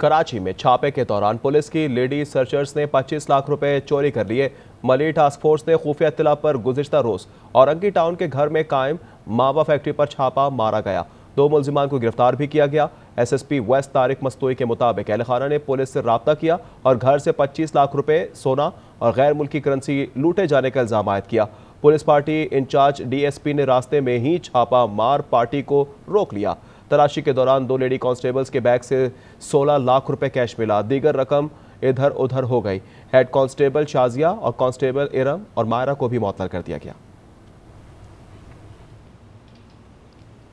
कराची में छापे के दौरान पुलिस की लेडी सर्चर्स ने 25 लाख रुपए चोरी कर लिए मली टास्क फोर्स ने खुफिया इतला पर गुजशत रोज औरंगी टाउन के घर में कायम मावा फैक्ट्री पर छापा मारा गया दो मुलजिमान को गिरफ्तार भी किया गया एसएसपी वेस्ट तारिक मस्तोई के मुताबिक अहल खाना ने पुलिस से रबता किया और घर से पच्चीस लाख रुपये सोना और गैर मुल्की करेंसी लूटे जाने का इल्जाम आयद किया पुलिस पार्टी इंचार्ज पी ने रास्ते में ही छापा मार पार्टी को रोक लिया तलाशी के दौरान दो लेडी कांस्टेबल्स के बैग से 16 लाख रुपए कैश मिला दीगर रकम इधर उधर हो गई हेड कांस्टेबल शाजिया और कांस्टेबल इरम और मायरा को भी मुतल कर दिया गया